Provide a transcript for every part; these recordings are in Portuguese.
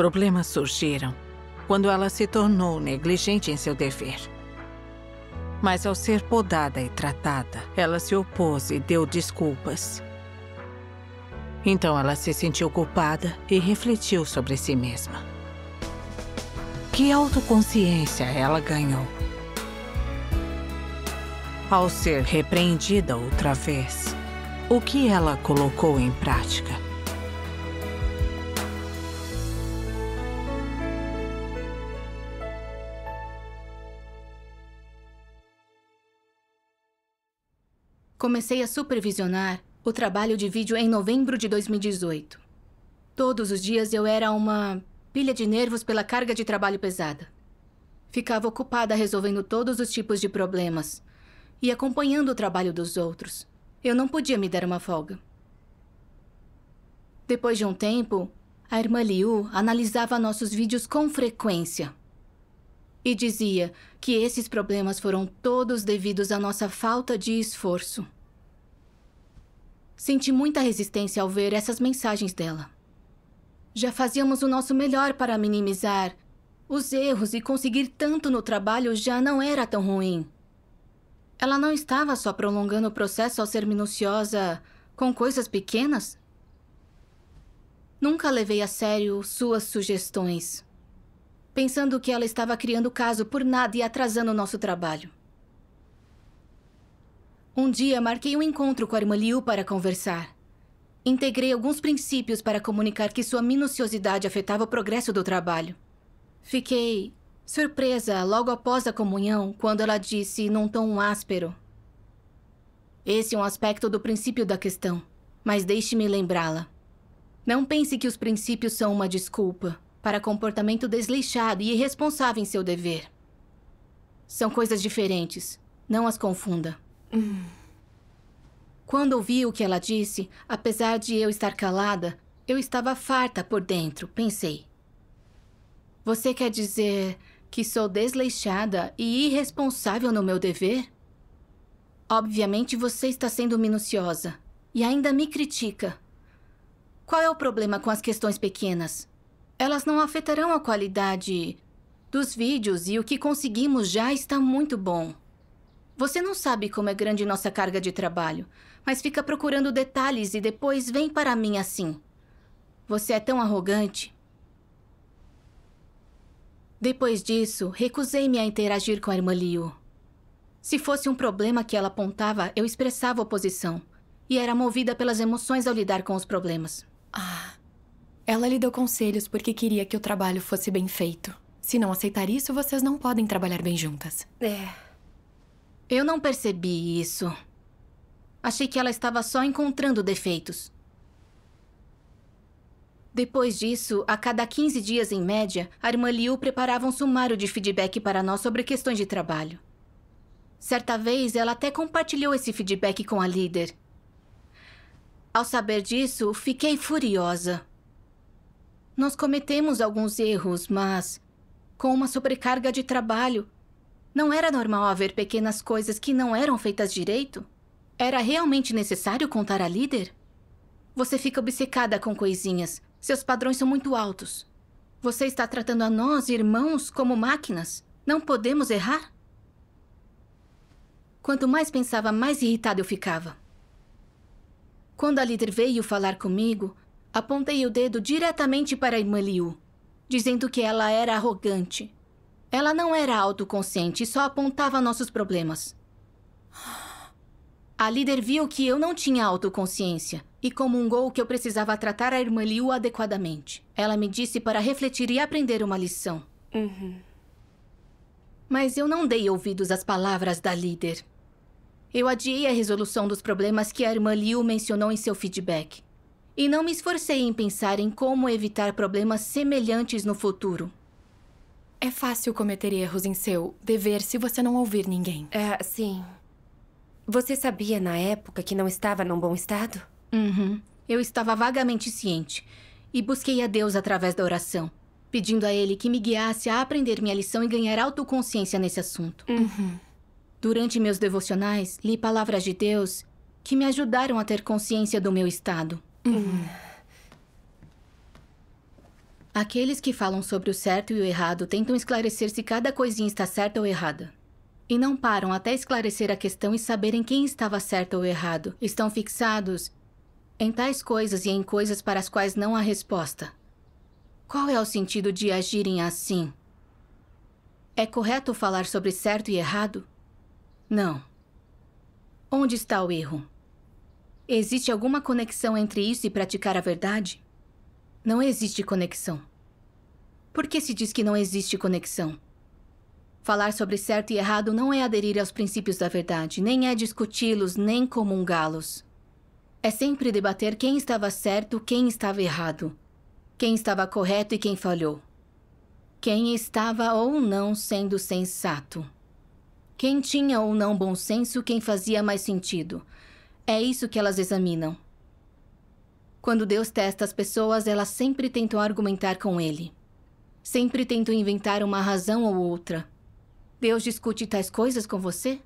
problemas surgiram quando ela se tornou negligente em seu dever. Mas ao ser podada e tratada, ela se opôs e deu desculpas. Então ela se sentiu culpada e refletiu sobre si mesma. Que autoconsciência ela ganhou ao ser repreendida outra vez, o que ela colocou em prática? Comecei a supervisionar o trabalho de vídeo em novembro de 2018. Todos os dias eu era uma pilha de nervos pela carga de trabalho pesada. Ficava ocupada resolvendo todos os tipos de problemas e acompanhando o trabalho dos outros. Eu não podia me dar uma folga. Depois de um tempo, a irmã Liu analisava nossos vídeos com frequência e dizia que esses problemas foram todos devidos à nossa falta de esforço. Senti muita resistência ao ver essas mensagens dela. Já fazíamos o nosso melhor para minimizar os erros e conseguir tanto no trabalho já não era tão ruim. Ela não estava só prolongando o processo ao ser minuciosa com coisas pequenas? Nunca levei a sério suas sugestões pensando que ela estava criando caso por nada e atrasando o nosso trabalho. Um dia marquei um encontro com a irmã Liu para conversar. Integrei alguns princípios para comunicar que sua minuciosidade afetava o progresso do trabalho. Fiquei surpresa logo após a comunhão quando ela disse, num tom áspero: Esse é um aspecto do princípio da questão, mas deixe-me lembrá-la. Não pense que os princípios são uma desculpa para comportamento desleixado e irresponsável em seu dever. São coisas diferentes. Não as confunda. Hum. Quando ouvi o que ela disse, apesar de eu estar calada, eu estava farta por dentro, pensei. Você quer dizer que sou desleixada e irresponsável no meu dever? Obviamente você está sendo minuciosa e ainda me critica. Qual é o problema com as questões pequenas? elas não afetarão a qualidade dos vídeos e o que conseguimos já está muito bom. Você não sabe como é grande nossa carga de trabalho, mas fica procurando detalhes e depois vem para mim assim. Você é tão arrogante. Depois disso, recusei-me a interagir com a irmã Liu. Se fosse um problema que ela apontava, eu expressava oposição. E era movida pelas emoções ao lidar com os problemas. Ah, ela lhe deu conselhos porque queria que o trabalho fosse bem feito. Se não aceitar isso, vocês não podem trabalhar bem juntas. É. Eu não percebi isso. Achei que ela estava só encontrando defeitos. Depois disso, a cada 15 dias em média, a irmã Liu preparava um sumário de feedback para nós sobre questões de trabalho. Certa vez, ela até compartilhou esse feedback com a líder. Ao saber disso, fiquei furiosa. Nós cometemos alguns erros, mas com uma sobrecarga de trabalho. Não era normal haver pequenas coisas que não eram feitas direito? Era realmente necessário contar a líder? Você fica obcecada com coisinhas. Seus padrões são muito altos. Você está tratando a nós, irmãos, como máquinas. Não podemos errar? Quanto mais pensava, mais irritada eu ficava. Quando a líder veio falar comigo, Apontei o dedo diretamente para a irmã Liu, dizendo que ela era arrogante. Ela não era autoconsciente, só apontava nossos problemas. A líder viu que eu não tinha autoconsciência e comungou que eu precisava tratar a irmã Liu adequadamente. Ela me disse para refletir e aprender uma lição. Uhum. Mas eu não dei ouvidos às palavras da líder. Eu adiei a resolução dos problemas que a irmã Liu mencionou em seu feedback e não me esforcei em pensar em como evitar problemas semelhantes no futuro. É fácil cometer erros em seu dever se você não ouvir ninguém. É, sim. Você sabia na época que não estava num bom estado? Uhum. Eu estava vagamente ciente e busquei a Deus através da oração, pedindo a Ele que me guiasse a aprender minha lição e ganhar autoconsciência nesse assunto. Uhum. Durante meus devocionais, li palavras de Deus que me ajudaram a ter consciência do meu estado. Aqueles que falam sobre o certo e o errado tentam esclarecer se cada coisinha está certa ou errada. E não param até esclarecer a questão e saberem quem estava certo ou errado. Estão fixados em tais coisas e em coisas para as quais não há resposta. Qual é o sentido de agirem assim? É correto falar sobre certo e errado? Não. Onde está o erro? Existe alguma conexão entre isso e praticar a verdade? Não existe conexão. Por que se diz que não existe conexão? Falar sobre certo e errado não é aderir aos princípios da verdade, nem é discuti-los, nem comungá-los. É sempre debater quem estava certo, quem estava errado, quem estava correto e quem falhou, quem estava ou não sendo sensato, quem tinha ou não bom senso, quem fazia mais sentido, é isso que elas examinam. Quando Deus testa as pessoas, elas sempre tentam argumentar com ele. Sempre tentam inventar uma razão ou outra. Deus discute tais coisas com você?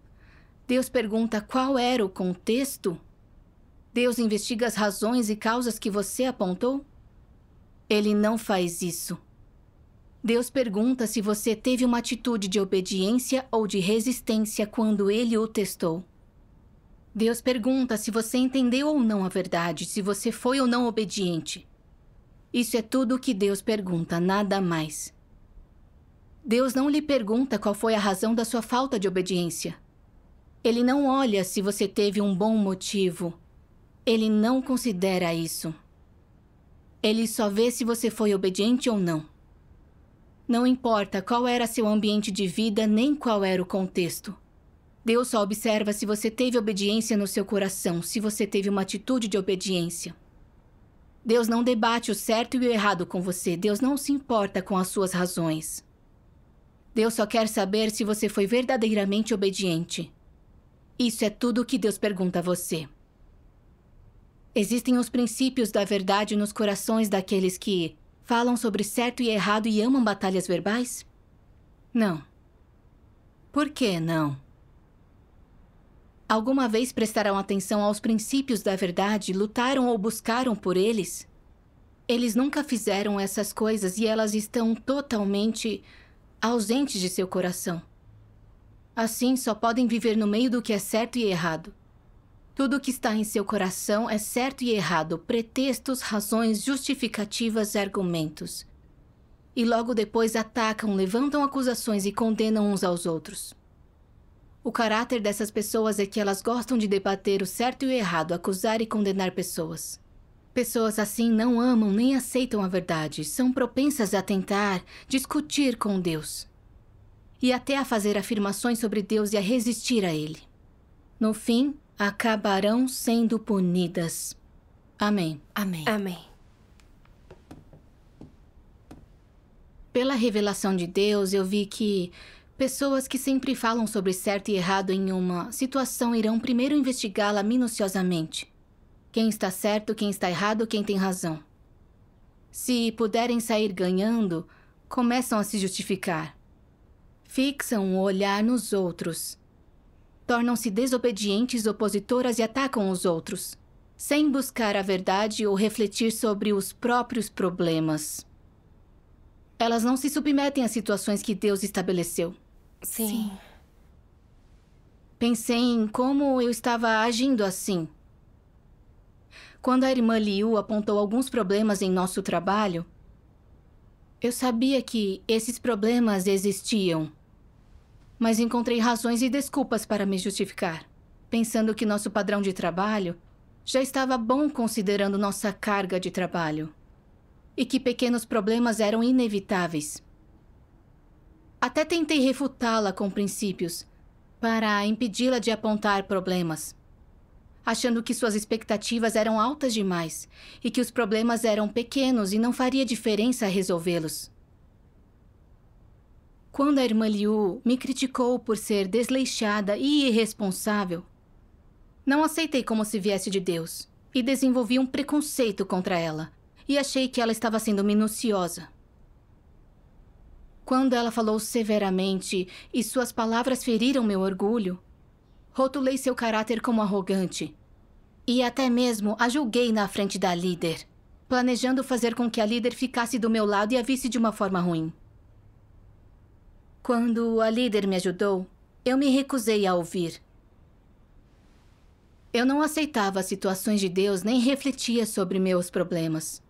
Deus pergunta qual era o contexto? Deus investiga as razões e causas que você apontou? Ele não faz isso. Deus pergunta se você teve uma atitude de obediência ou de resistência quando ele o testou. Deus pergunta se você entendeu ou não a verdade, se você foi ou não obediente. Isso é tudo o que Deus pergunta, nada mais. Deus não lhe pergunta qual foi a razão da sua falta de obediência. Ele não olha se você teve um bom motivo. Ele não considera isso. Ele só vê se você foi obediente ou não. Não importa qual era seu ambiente de vida nem qual era o contexto. Deus só observa se você teve obediência no seu coração, se você teve uma atitude de obediência. Deus não debate o certo e o errado com você. Deus não se importa com as suas razões. Deus só quer saber se você foi verdadeiramente obediente. Isso é tudo o que Deus pergunta a você. Existem os princípios da verdade nos corações daqueles que falam sobre certo e errado e amam batalhas verbais? Não. Por que não? alguma vez prestaram atenção aos princípios da verdade, lutaram ou buscaram por eles? Eles nunca fizeram essas coisas e elas estão totalmente ausentes de seu coração. Assim, só podem viver no meio do que é certo e errado. Tudo o que está em seu coração é certo e errado, pretextos, razões, justificativas, argumentos. E logo depois atacam, levantam acusações e condenam uns aos outros. O caráter dessas pessoas é que elas gostam de debater o certo e o errado, acusar e condenar pessoas. Pessoas assim não amam nem aceitam a verdade, são propensas a tentar discutir com Deus e até a fazer afirmações sobre Deus e a resistir a Ele. No fim, acabarão sendo punidas. Amém. Amém. Amém. Pela revelação de Deus, eu vi que Pessoas que sempre falam sobre certo e errado em uma situação irão primeiro investigá-la minuciosamente. Quem está certo, quem está errado, quem tem razão. Se puderem sair ganhando, começam a se justificar. Fixam o olhar nos outros. Tornam-se desobedientes, opositoras e atacam os outros, sem buscar a verdade ou refletir sobre os próprios problemas. Elas não se submetem às situações que Deus estabeleceu. Sim. Pensei em como eu estava agindo assim. Quando a irmã Liu apontou alguns problemas em nosso trabalho, eu sabia que esses problemas existiam. Mas encontrei razões e desculpas para me justificar, pensando que nosso padrão de trabalho já estava bom considerando nossa carga de trabalho e que pequenos problemas eram inevitáveis. Até tentei refutá-la com princípios, para impedi-la de apontar problemas, achando que suas expectativas eram altas demais e que os problemas eram pequenos e não faria diferença resolvê-los. Quando a irmã Liu me criticou por ser desleixada e irresponsável, não aceitei como se viesse de Deus e desenvolvi um preconceito contra ela e achei que ela estava sendo minuciosa. Quando ela falou severamente e suas palavras feriram meu orgulho, rotulei seu caráter como arrogante. E até mesmo a julguei na frente da líder, planejando fazer com que a líder ficasse do meu lado e a visse de uma forma ruim. Quando a líder me ajudou, eu me recusei a ouvir. Eu não aceitava as situações de Deus nem refletia sobre meus problemas.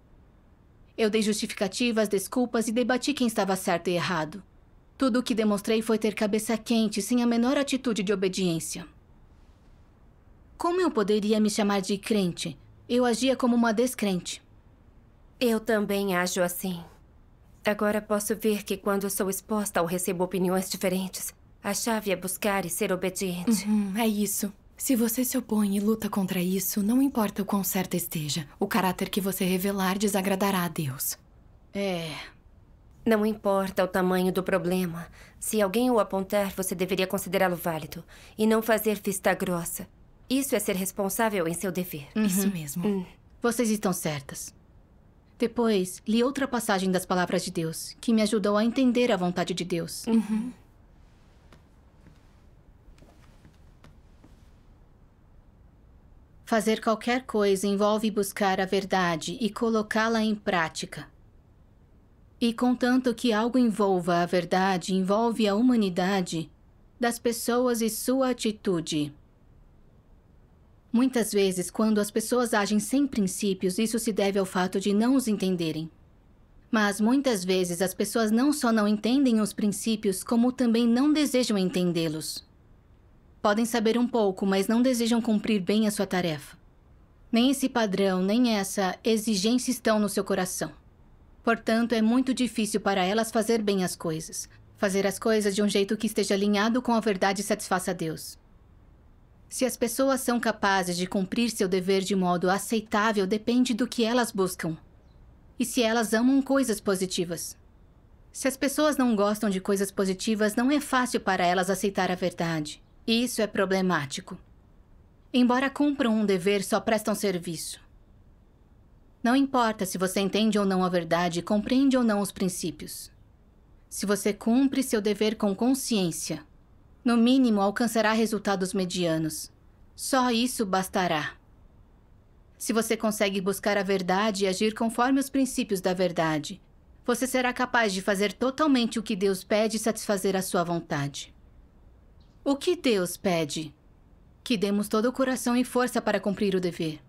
Eu dei justificativas, desculpas e debati quem estava certo e errado. Tudo o que demonstrei foi ter cabeça quente, sem a menor atitude de obediência. Como eu poderia me chamar de crente? Eu agia como uma descrente. Eu também ajo assim. Agora posso ver que quando sou exposta ou recebo opiniões diferentes, a chave é buscar e ser obediente. Uhum, é isso. Se você se opõe e luta contra isso, não importa o quão certa esteja, o caráter que você revelar desagradará a Deus. É. Não importa o tamanho do problema. Se alguém o apontar, você deveria considerá-lo válido e não fazer vista grossa. Isso é ser responsável em seu dever. Uhum. Isso mesmo. Hum. Vocês estão certas. Depois, li outra passagem das palavras de Deus, que me ajudou a entender a vontade de Deus. Uhum. Fazer qualquer coisa envolve buscar a verdade e colocá-la em prática. E contanto que algo envolva a verdade, envolve a humanidade das pessoas e sua atitude. Muitas vezes, quando as pessoas agem sem princípios, isso se deve ao fato de não os entenderem. Mas muitas vezes as pessoas não só não entendem os princípios, como também não desejam entendê-los. Podem saber um pouco, mas não desejam cumprir bem a sua tarefa. Nem esse padrão, nem essa exigência estão no seu coração. Portanto, é muito difícil para elas fazer bem as coisas. Fazer as coisas de um jeito que esteja alinhado com a verdade e satisfaça a Deus. Se as pessoas são capazes de cumprir seu dever de modo aceitável, depende do que elas buscam. E se elas amam coisas positivas. Se as pessoas não gostam de coisas positivas, não é fácil para elas aceitar a verdade. Isso é problemático. Embora cumpram um dever, só prestam serviço. Não importa se você entende ou não a verdade, compreende ou não os princípios. Se você cumpre seu dever com consciência, no mínimo alcançará resultados medianos. Só isso bastará. Se você consegue buscar a verdade e agir conforme os princípios da verdade, você será capaz de fazer totalmente o que Deus pede e satisfazer a sua vontade. O que Deus pede? Que demos todo o coração e força para cumprir o dever.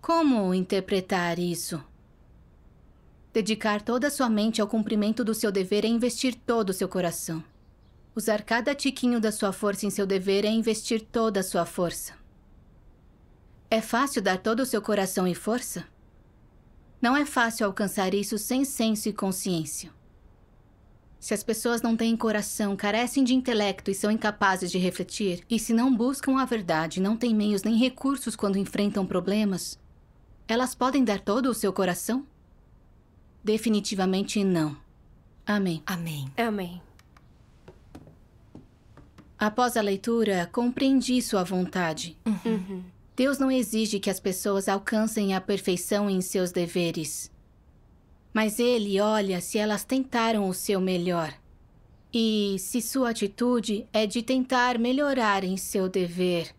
Como interpretar isso? Dedicar toda a sua mente ao cumprimento do seu dever é investir todo o seu coração. Usar cada tiquinho da sua força em seu dever é investir toda a sua força. É fácil dar todo o seu coração e força? Não é fácil alcançar isso sem senso e consciência. Se as pessoas não têm coração, carecem de intelecto e são incapazes de refletir, e se não buscam a verdade, não têm meios nem recursos quando enfrentam problemas, elas podem dar todo o seu coração? Definitivamente não. Amém. Amém. Amém. Após a leitura, compreendi sua vontade. Uhum. Deus não exige que as pessoas alcancem a perfeição em seus deveres. Mas ele olha se elas tentaram o seu melhor. E se sua atitude é de tentar melhorar em seu dever.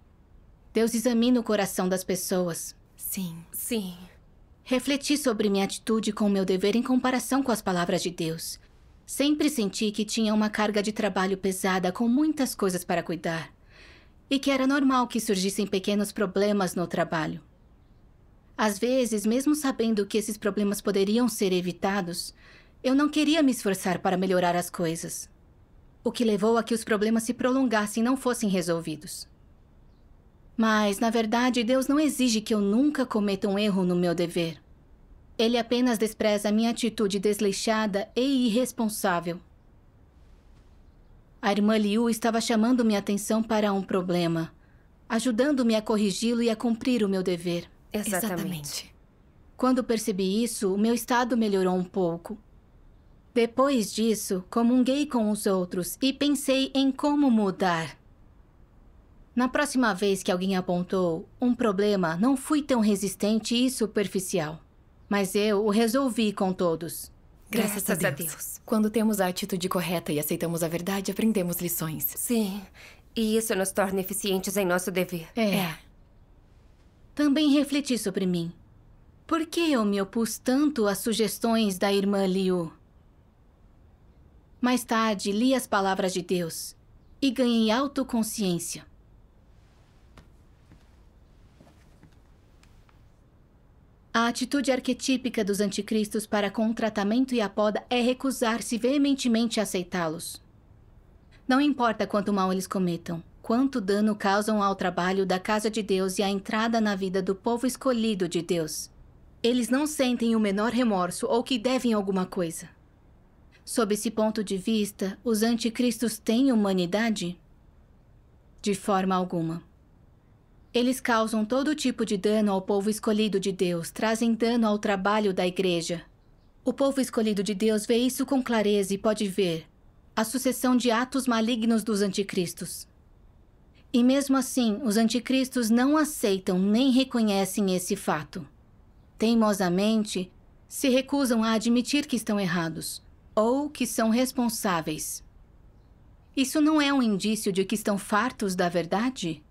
Deus examina o coração das pessoas. Sim. Sim. Refleti sobre minha atitude com meu dever em comparação com as palavras de Deus. Sempre senti que tinha uma carga de trabalho pesada com muitas coisas para cuidar. E que era normal que surgissem pequenos problemas no trabalho. Às vezes, mesmo sabendo que esses problemas poderiam ser evitados, eu não queria me esforçar para melhorar as coisas. O que levou a que os problemas se prolongassem e não fossem resolvidos. Mas, na verdade, Deus não exige que eu nunca cometa um erro no meu dever. Ele apenas despreza a minha atitude desleixada e irresponsável. A irmã Liu estava chamando minha atenção para um problema, ajudando-me a corrigi-lo e a cumprir o meu dever. Exatamente. Exatamente. Quando percebi isso, o meu estado melhorou um pouco. Depois disso, comunguei com os outros e pensei em como mudar. Na próxima vez que alguém apontou um problema, não fui tão resistente e superficial. Mas eu o resolvi com todos. Graças, Graças a, Deus. a Deus. Quando temos a atitude correta e aceitamos a verdade, aprendemos lições. Sim, e isso nos torna eficientes em nosso dever. É. é também refleti sobre mim. Por que eu me opus tanto às sugestões da irmã Liu? Mais tarde, li as palavras de Deus e ganhei autoconsciência. A atitude arquetípica dos anticristos para com o tratamento e a poda é recusar-se veementemente a aceitá-los. Não importa quanto mal eles cometam, quanto dano causam ao trabalho da casa de Deus e à entrada na vida do povo escolhido de Deus. Eles não sentem o menor remorso ou que devem alguma coisa. Sob esse ponto de vista, os anticristos têm humanidade? De forma alguma. Eles causam todo tipo de dano ao povo escolhido de Deus, trazem dano ao trabalho da igreja. O povo escolhido de Deus vê isso com clareza e pode ver a sucessão de atos malignos dos anticristos. E mesmo assim, os anticristos não aceitam nem reconhecem esse fato. Teimosamente, se recusam a admitir que estão errados ou que são responsáveis. Isso não é um indício de que estão fartos da verdade?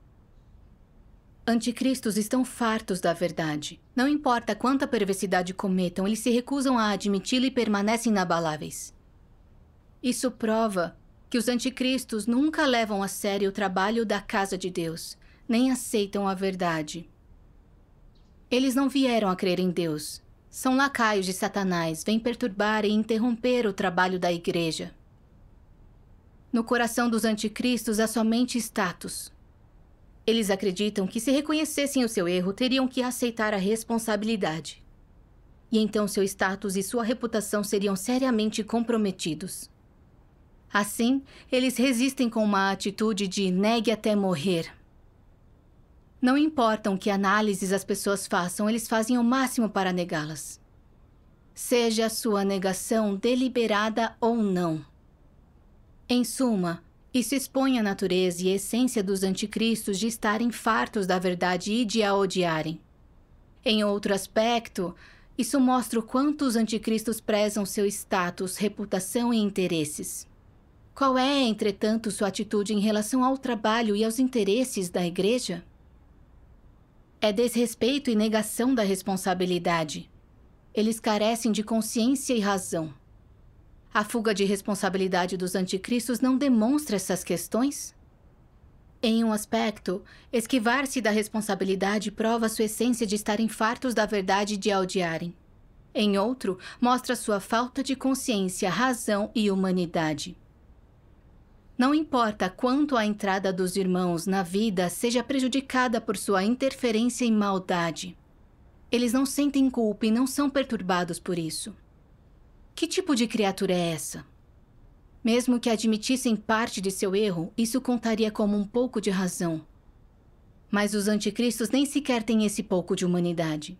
Anticristos estão fartos da verdade. Não importa quanta perversidade cometam, eles se recusam a admiti-la e permanecem inabaláveis. Isso prova que os anticristos nunca levam a sério o trabalho da casa de Deus, nem aceitam a verdade. Eles não vieram a crer em Deus. São lacaios de Satanás, vêm perturbar e interromper o trabalho da igreja. No coração dos anticristos há somente status. Eles acreditam que, se reconhecessem o seu erro, teriam que aceitar a responsabilidade. E então seu status e sua reputação seriam seriamente comprometidos. Assim, eles resistem com uma atitude de negue até morrer. Não importam que análises as pessoas façam, eles fazem o máximo para negá-las. Seja a sua negação deliberada ou não. Em suma, isso expõe a natureza e a essência dos anticristos de estarem fartos da verdade e de a odiarem. Em outro aspecto, isso mostra o quanto os anticristos prezam seu status, reputação e interesses. Qual é, entretanto, sua atitude em relação ao trabalho e aos interesses da Igreja? É desrespeito e negação da responsabilidade. Eles carecem de consciência e razão. A fuga de responsabilidade dos anticristos não demonstra essas questões? Em um aspecto, esquivar-se da responsabilidade prova sua essência de estarem fartos da verdade de odiarem. Em outro, mostra sua falta de consciência, razão e humanidade. Não importa quanto a entrada dos irmãos na vida seja prejudicada por sua interferência e maldade. Eles não sentem culpa e não são perturbados por isso. Que tipo de criatura é essa? Mesmo que admitissem parte de seu erro, isso contaria como um pouco de razão. Mas os anticristos nem sequer têm esse pouco de humanidade.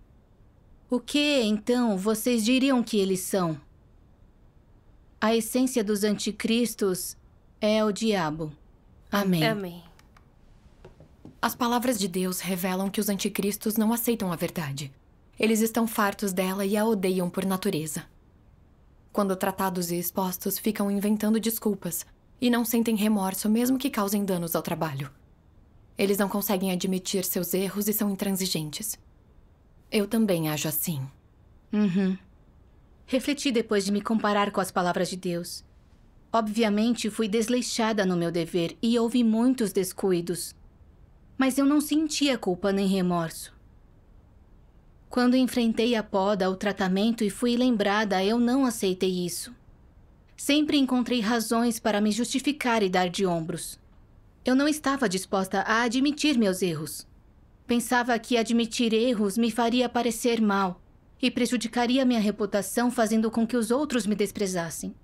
O que, então, vocês diriam que eles são? A essência dos anticristos é o diabo. Amém. Amém. As palavras de Deus revelam que os anticristos não aceitam a verdade. Eles estão fartos dela e a odeiam por natureza. Quando tratados e expostos, ficam inventando desculpas e não sentem remorso, mesmo que causem danos ao trabalho. Eles não conseguem admitir seus erros e são intransigentes. Eu também ajo assim. Uhum. Refleti depois de me comparar com as palavras de Deus. Obviamente, fui desleixada no meu dever e houve muitos descuidos. Mas eu não sentia culpa nem remorso. Quando enfrentei a poda, o tratamento e fui lembrada, eu não aceitei isso. Sempre encontrei razões para me justificar e dar de ombros. Eu não estava disposta a admitir meus erros. Pensava que admitir erros me faria parecer mal e prejudicaria minha reputação, fazendo com que os outros me desprezassem.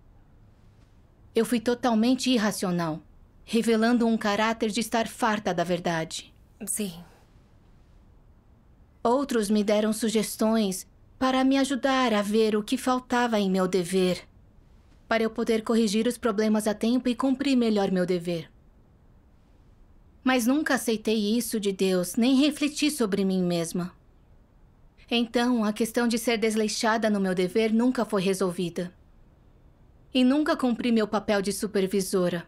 Eu fui totalmente irracional, revelando um caráter de estar farta da verdade. Sim. Outros me deram sugestões para me ajudar a ver o que faltava em meu dever, para eu poder corrigir os problemas a tempo e cumprir melhor meu dever. Mas nunca aceitei isso de Deus, nem refleti sobre mim mesma. Então, a questão de ser desleixada no meu dever nunca foi resolvida e nunca cumpri meu papel de supervisora.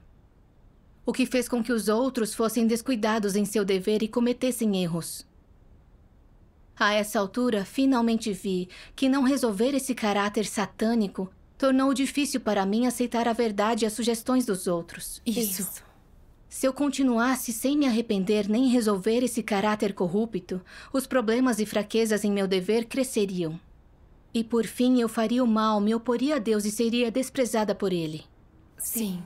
O que fez com que os outros fossem descuidados em seu dever e cometessem erros. A essa altura, finalmente vi que não resolver esse caráter satânico tornou difícil para mim aceitar a verdade e as sugestões dos outros. Isso. Isso. Se eu continuasse sem me arrepender nem resolver esse caráter corrupto, os problemas e fraquezas em meu dever cresceriam. E por fim eu faria o mal, me oporia a Deus e seria desprezada por ele. Sim.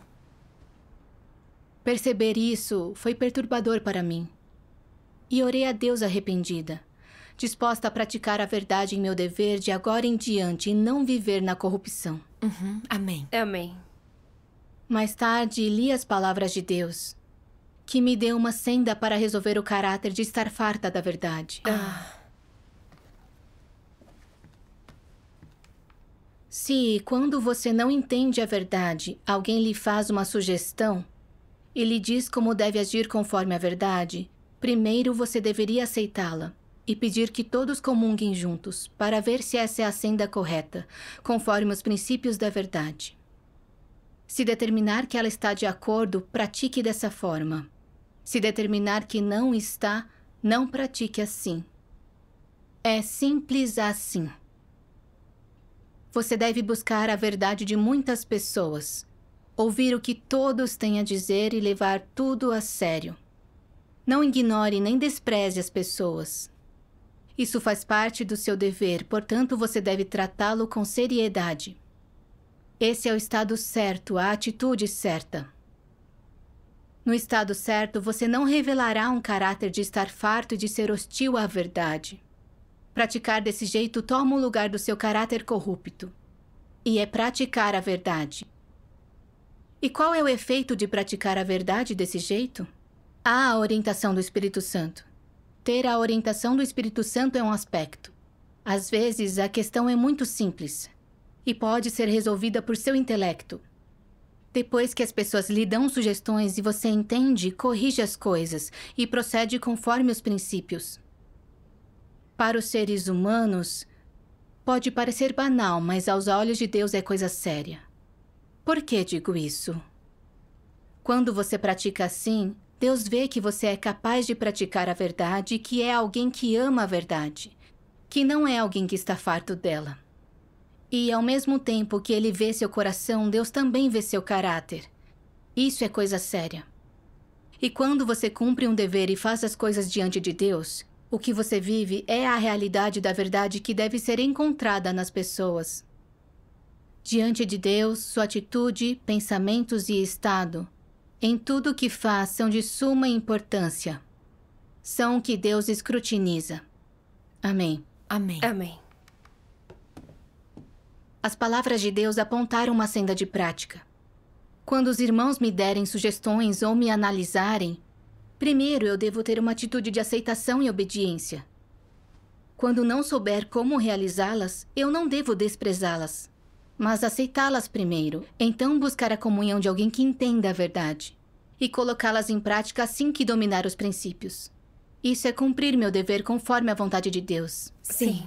Perceber isso foi perturbador para mim. E orei a Deus arrependida, disposta a praticar a verdade em meu dever de agora em diante e não viver na corrupção. Uhum. Amém. Amém. Mais tarde, li as palavras de Deus, que me deu uma senda para resolver o caráter de estar farta da verdade. Ah. Se, quando você não entende a verdade, alguém lhe faz uma sugestão e lhe diz como deve agir conforme a verdade, primeiro você deveria aceitá-la e pedir que todos comunguem juntos para ver se essa é a senda correta, conforme os princípios da verdade. Se determinar que ela está de acordo, pratique dessa forma. Se determinar que não está, não pratique assim. É simples assim. Você deve buscar a verdade de muitas pessoas, ouvir o que todos têm a dizer e levar tudo a sério. Não ignore nem despreze as pessoas. Isso faz parte do seu dever, portanto, você deve tratá-lo com seriedade. Esse é o estado certo, a atitude certa. No estado certo, você não revelará um caráter de estar farto de ser hostil à verdade. Praticar desse jeito toma o lugar do seu caráter corrupto. E é praticar a verdade. E qual é o efeito de praticar a verdade desse jeito? Há a orientação do Espírito Santo. Ter a orientação do Espírito Santo é um aspecto. Às vezes, a questão é muito simples e pode ser resolvida por seu intelecto. Depois que as pessoas lhe dão sugestões e você entende, corrige as coisas e procede conforme os princípios. Para os seres humanos, pode parecer banal, mas aos olhos de Deus é coisa séria. Por que digo isso? Quando você pratica assim, Deus vê que você é capaz de praticar a verdade e que é alguém que ama a verdade, que não é alguém que está farto dela. E ao mesmo tempo que ele vê seu coração, Deus também vê seu caráter. Isso é coisa séria. E quando você cumpre um dever e faz as coisas diante de Deus, o que você vive é a realidade da verdade que deve ser encontrada nas pessoas. Diante de Deus, sua atitude, pensamentos e estado, em tudo o que faz, são de suma importância. São o que Deus escrutiniza. Amém. Amém. Amém. As palavras de Deus apontaram uma senda de prática. Quando os irmãos me derem sugestões ou me analisarem, Primeiro, eu devo ter uma atitude de aceitação e obediência. Quando não souber como realizá-las, eu não devo desprezá-las, mas aceitá-las primeiro, então buscar a comunhão de alguém que entenda a verdade e colocá-las em prática assim que dominar os princípios. Isso é cumprir meu dever conforme a vontade de Deus. Sim.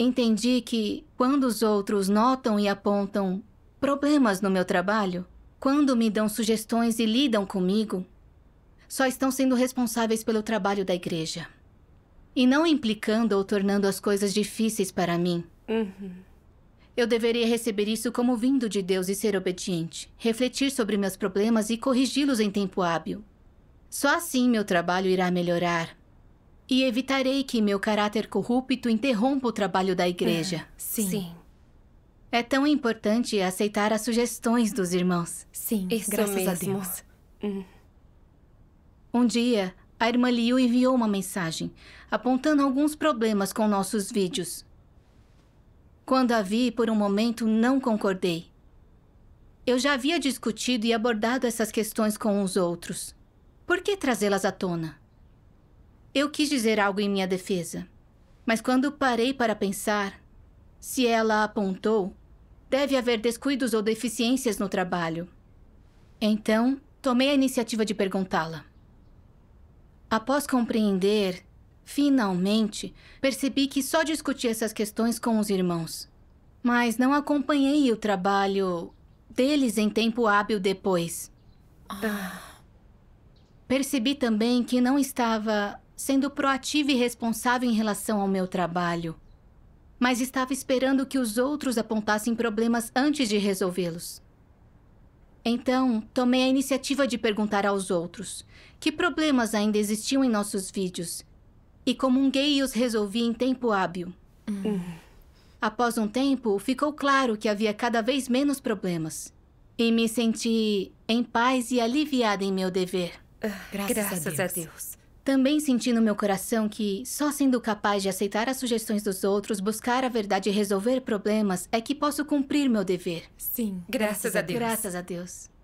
Entendi que, quando os outros notam e apontam problemas no meu trabalho, quando me dão sugestões e lidam comigo, só estão sendo responsáveis pelo trabalho da igreja. E não implicando ou tornando as coisas difíceis para mim. Uhum. Eu deveria receber isso como vindo de Deus e ser obediente, refletir sobre meus problemas e corrigi-los em tempo hábil. Só assim meu trabalho irá melhorar. E evitarei que meu caráter corrupto interrompa o trabalho da igreja. Ah, sim. sim. É tão importante aceitar as sugestões dos irmãos. Sim, Isso graças mesmo. a Deus. Hum. Um dia, a irmã Liu enviou uma mensagem, apontando alguns problemas com nossos vídeos. Quando a vi, por um momento, não concordei. Eu já havia discutido e abordado essas questões com os outros. Por que trazê-las à tona? Eu quis dizer algo em minha defesa, mas quando parei para pensar, se ela apontou, deve haver descuidos ou deficiências no trabalho. Então, tomei a iniciativa de perguntá-la. Após compreender, finalmente, percebi que só discuti essas questões com os irmãos. Mas não acompanhei o trabalho deles em tempo hábil depois. Ah. Percebi também que não estava sendo proativa e responsável em relação ao meu trabalho, mas estava esperando que os outros apontassem problemas antes de resolvê-los. Então, tomei a iniciativa de perguntar aos outros que problemas ainda existiam em nossos vídeos e comunguei e os resolvi em tempo hábil. Hum. Após um tempo, ficou claro que havia cada vez menos problemas e me senti em paz e aliviada em meu dever. Ah, graças, Graças a Deus. A Deus. Também senti no meu coração que, só sendo capaz de aceitar as sugestões dos outros, buscar a verdade e resolver problemas, é que posso cumprir meu dever. Sim. Graças a Deus. Graças a Deus.